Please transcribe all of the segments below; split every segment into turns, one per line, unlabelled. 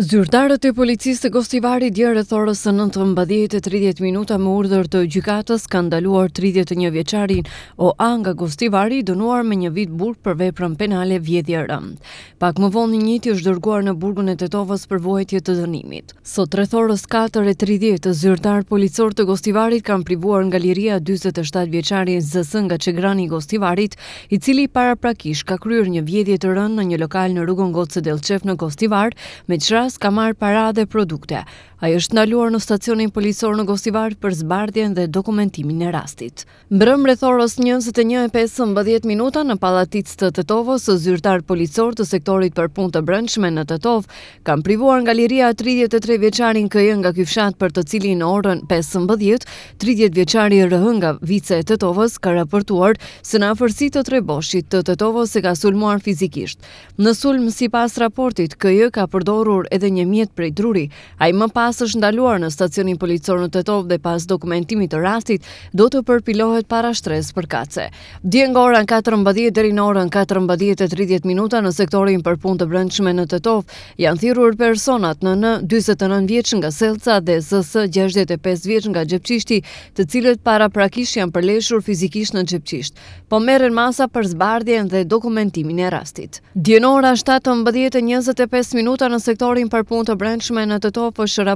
Zyrtarët e policisë të Gostivari dje rreth orës së 19:30 minuta me urdhër të gjykatës kanë ndaluar 31 vjeçarin OA nga Gostivari dënuar me një vit burg për veprën penale vjedhje rënd. Pak më vonë njëti është dërguar në burgun e Tetovës për vojtje të dënimit. Sot rreth orës 4:30 zyrtarë policor të Gostivarit kanë privuar nga liria 47 vjeçarin ZS nga Çegrani i Gostivarit, i cili paraprakisht ka kryer një vjedhje të rënd në një lokal në rrugën Gocë Delçef në Gostivar me qra Tiranës ka marrë parade produkte. Ajo është ndaluar në stacionin policor në Gosivar për zbardhjen dhe dokumentimin e rastit. Mbrëm rreth orës 21:15 minuta në pallatit të Tetovos, zyrtar policor të sektorit për punë të brendshme në Tetov kanë privuar nga liria 33 vjeçarin KJ nga ky fshat për të cilin në orën 15:30 30 vjeçari RH nga Vica e Tetovos ka raportuar se në afërsi të Treboshit të Tetovos e ka sulmuar fizikisht. Në sulm sipas raportit KJ ka përdorur edhe një mjet prej druri. Ai më pas është ndaluar në stacionin policor në Tetov dhe pas dokumentimit të rastit, do të përpilohet para shtres për kace. Djen nga orën 14 deri në orën 14:30 minuta në sektorin për të brendshme në Tetov, janë thirrur personat në N 49 vjeç nga Selca dhe SS 65 vjeç nga Xhepçishti, të cilët para prakish janë përleshur fizikisht në Xhepçisht, po merren masa për zbardhjen dhe dokumentimin e rastit. Djen ora 17:25 minuta në sektorin për të brendshme në Tetov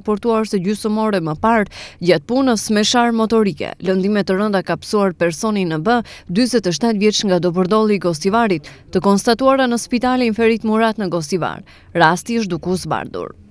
raportuar se gjysëmore më parë gjatë punës me sharë motorike. Lëndime të rënda ka pësuar personi në bë, 27 vjeç nga do përdolli i Gostivarit, të konstatuara në spitalin Ferit Murat në Gostivar. Rasti është dukus zbardur.